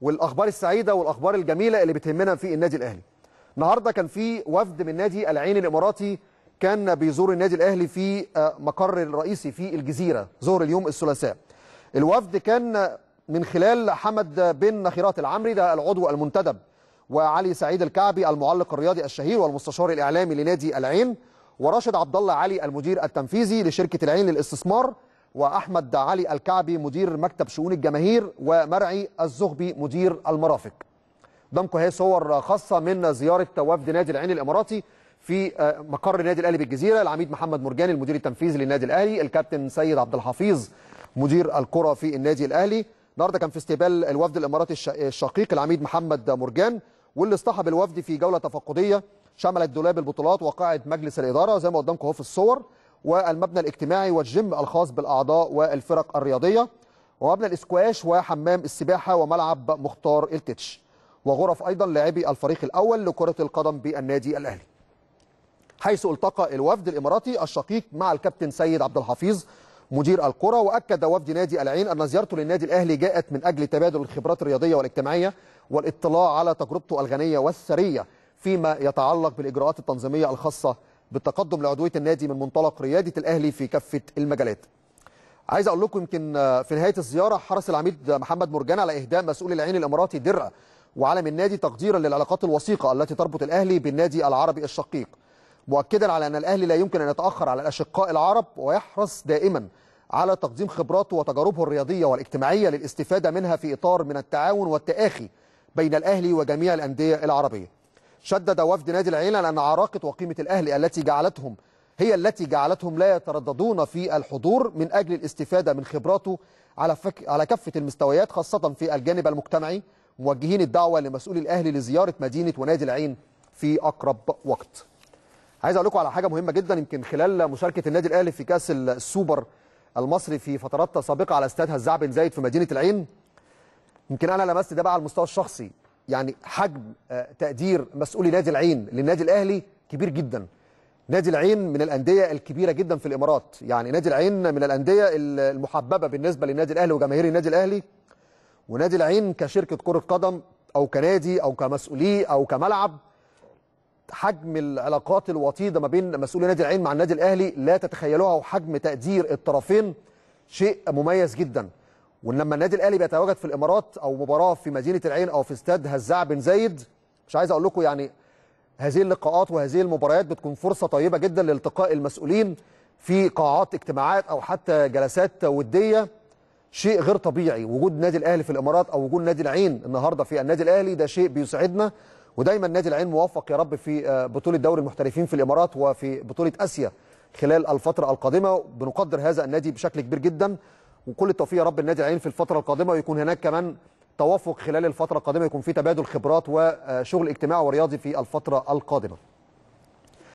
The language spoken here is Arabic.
والاخبار السعيده والاخبار الجميله اللي بتهمنا في النادي الاهلي. النهارده كان في وفد من نادي العين الاماراتي كان بيزور النادي الاهلي في آه، مقر الرئيسي في الجزيره ظهر اليوم الثلاثاء. الوفد كان من خلال حمد بن نخيرات العمري ده العضو المنتدب وعلي سعيد الكعبي المعلق الرياضي الشهير والمستشار الاعلامي لنادي العين وراشد عبد الله علي المدير التنفيذي لشركه العين للاستثمار وأحمد علي الكعبي مدير مكتب شؤون الجماهير ومرعي الزغبي مدير المرافق قدامكم هي صور خاصة من زيارة وفد نادي العين الإماراتي في آه، مقر النادي الاهلي بالجزيره العميد محمد مرجاني المدير التنفيذي للنادي الاهلي الكابتن سيد عبد الحفيظ مدير الكره في النادي الاهلي النهارده كان في استقبال الوفد الاماراتي الشقيق العميد محمد مرجان واللي اصطحب الوفد في جوله تفقديه شملت دولاب البطولات وقاعه مجلس الاداره زي ما قدامكم اهو في الصور والمبنى الاجتماعي والجيم الخاص بالاعضاء والفرق الرياضيه ومبنى الاسكواش وحمام السباحه وملعب مختار التتش وغرف ايضا لاعبي الفريق الاول لكره القدم بالنادي الاهلي حيث التقى الوفد الاماراتي الشقيق مع الكابتن سيد عبد الحفيظ مدير الكره واكد وفد نادي العين ان زيارته للنادي الاهلي جاءت من اجل تبادل الخبرات الرياضيه والاجتماعيه والاطلاع على تجربته الغنيه والثريه فيما يتعلق بالاجراءات التنظيميه الخاصه بالتقدم لعضويه النادي من منطلق رياده الاهلي في كافه المجالات. عايز اقول لكم يمكن آه، في نهايه الزياره حرص العميد محمد مرجان على اهداء مسؤول العين الاماراتي درع وعلم النادي تقديرا للعلاقات الوثيقه التي تربط الاهلي بالنادي العربي الشقيق. مؤكدا على ان الاهلي لا يمكن ان يتاخر على الاشقاء العرب ويحرص دائما على تقديم خبراته وتجاربه الرياضيه والاجتماعيه للاستفاده منها في اطار من التعاون والتآخي بين الاهلي وجميع الانديه العربيه. شدد وفد نادي العين على أن عراقة وقيمة الأهلي التي جعلتهم هي التي جعلتهم لا يترددون في الحضور من أجل الاستفادة من خبراته على, فك... على كافة المستويات خاصة في الجانب المجتمعي موجهين الدعوة لمسؤولي الأهلي لزيارة مدينة ونادي العين في أقرب وقت عايز أقول لكم على حاجة مهمة جدا يمكن خلال مشاركة النادي الأهلي في كأس السوبر المصري في فترات سابقة على استاد هزاع بن زايد في مدينة العين يمكن أنا لمست ده بقى على المستوى الشخصي يعني حجم آه، تقدير مسؤولي نادي العين للنادي الاهلي كبير جدا نادي العين من الانديه الكبيره جدا في الامارات يعني نادي العين من الانديه المحببه بالنسبه للنادي الاهلي وجماهير النادي الاهلي ونادي العين كشركه كره قدم او كنادي او كمسؤوليه او كملعب حجم العلاقات الوطيده ما بين مسؤولي نادي العين مع النادي الاهلي لا تتخيلوها وحجم تقدير الطرفين شيء مميز جدا ولما النادي الاهلي بيتواجد في الامارات او مباراه في مدينه العين او في استاد هزاع بن زايد مش عايز اقول لكم يعني هذه اللقاءات وهذه المباريات بتكون فرصه طيبه جدا لالتقاء المسؤولين في قاعات اجتماعات او حتى جلسات وديه شيء غير طبيعي وجود النادي الاهلي في الامارات او وجود نادي العين النهارده في النادي الاهلي ده شيء بيسعدنا ودايما نادي العين موفق يا رب في آه، بطوله دوري المحترفين في الامارات وفي بطوله اسيا خلال الفتره القادمه بنقدر هذا النادي بشكل كبير جدا وكل التوفيق يا رب النادي العين في الفتره القادمه ويكون هناك كمان توافق خلال الفتره القادمه يكون في تبادل خبرات وشغل اجتماعي ورياضي في الفتره القادمه